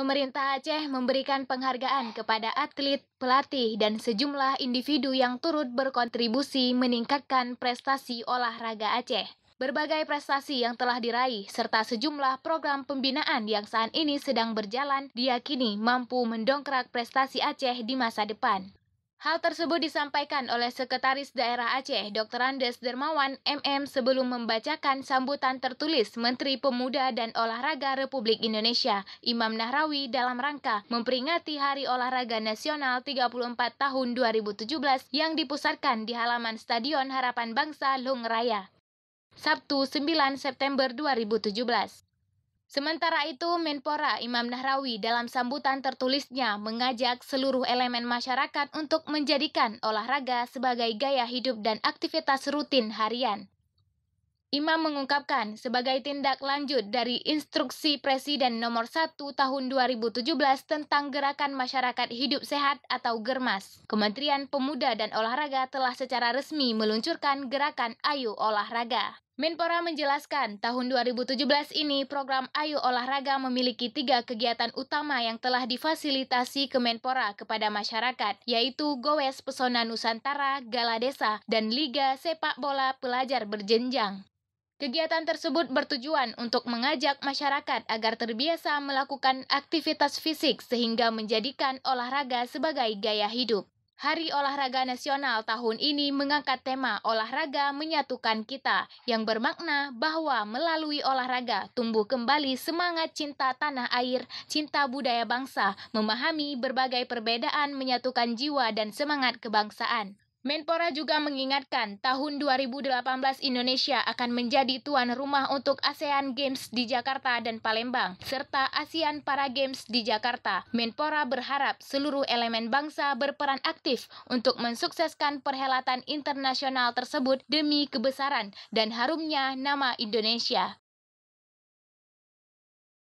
Pemerintah Aceh memberikan penghargaan kepada atlet, pelatih, dan sejumlah individu yang turut berkontribusi meningkatkan prestasi olahraga Aceh. Berbagai prestasi yang telah diraih serta sejumlah program pembinaan yang saat ini sedang berjalan diyakini mampu mendongkrak prestasi Aceh di masa depan. Hal tersebut disampaikan oleh Sekretaris Daerah Aceh, Dr. Andes Dermawan MM sebelum membacakan sambutan tertulis Menteri Pemuda dan Olahraga Republik Indonesia, Imam Nahrawi dalam rangka memperingati Hari Olahraga Nasional 34 tahun 2017 yang dipusatkan di halaman Stadion Harapan Bangsa Lung Raya, Sabtu 9 September 2017. Sementara itu, Menpora Imam Nahrawi dalam sambutan tertulisnya mengajak seluruh elemen masyarakat untuk menjadikan olahraga sebagai gaya hidup dan aktivitas rutin harian. Imam mengungkapkan sebagai tindak lanjut dari instruksi Presiden nomor 1 tahun 2017 tentang gerakan masyarakat hidup sehat atau GERMAS. Kementerian Pemuda dan Olahraga telah secara resmi meluncurkan gerakan Ayu Olahraga. Menpora menjelaskan, tahun 2017 ini program Ayu Olahraga memiliki tiga kegiatan utama yang telah difasilitasi Kemenpora kepada masyarakat, yaitu Goes Pesona Nusantara, Gala Desa, dan Liga Sepak Bola Pelajar Berjenjang. Kegiatan tersebut bertujuan untuk mengajak masyarakat agar terbiasa melakukan aktivitas fisik sehingga menjadikan olahraga sebagai gaya hidup. Hari Olahraga Nasional tahun ini mengangkat tema olahraga menyatukan kita yang bermakna bahwa melalui olahraga tumbuh kembali semangat cinta tanah air, cinta budaya bangsa, memahami berbagai perbedaan menyatukan jiwa dan semangat kebangsaan. Menpora juga mengingatkan tahun 2018 Indonesia akan menjadi tuan rumah untuk ASEAN Games di Jakarta dan Palembang, serta ASEAN Para Games di Jakarta. Menpora berharap seluruh elemen bangsa berperan aktif untuk mensukseskan perhelatan internasional tersebut demi kebesaran dan harumnya nama Indonesia.